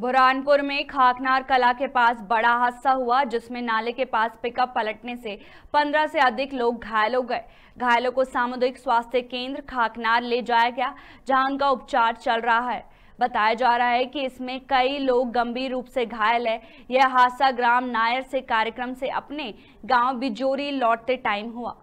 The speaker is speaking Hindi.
बुरहानपुर में खाकनार कला के पास बड़ा हादसा हुआ जिसमें नाले के पास पिकअप पलटने से 15 से अधिक लोग घायल हो गए घायलों को सामुदायिक स्वास्थ्य केंद्र खाकनार ले जाया गया जहां उनका उपचार चल रहा है बताया जा रहा है कि इसमें कई लोग गंभीर रूप से घायल है यह हादसा ग्राम नायर से कार्यक्रम से अपने गाँव बिजोरी लौटते टाइम हुआ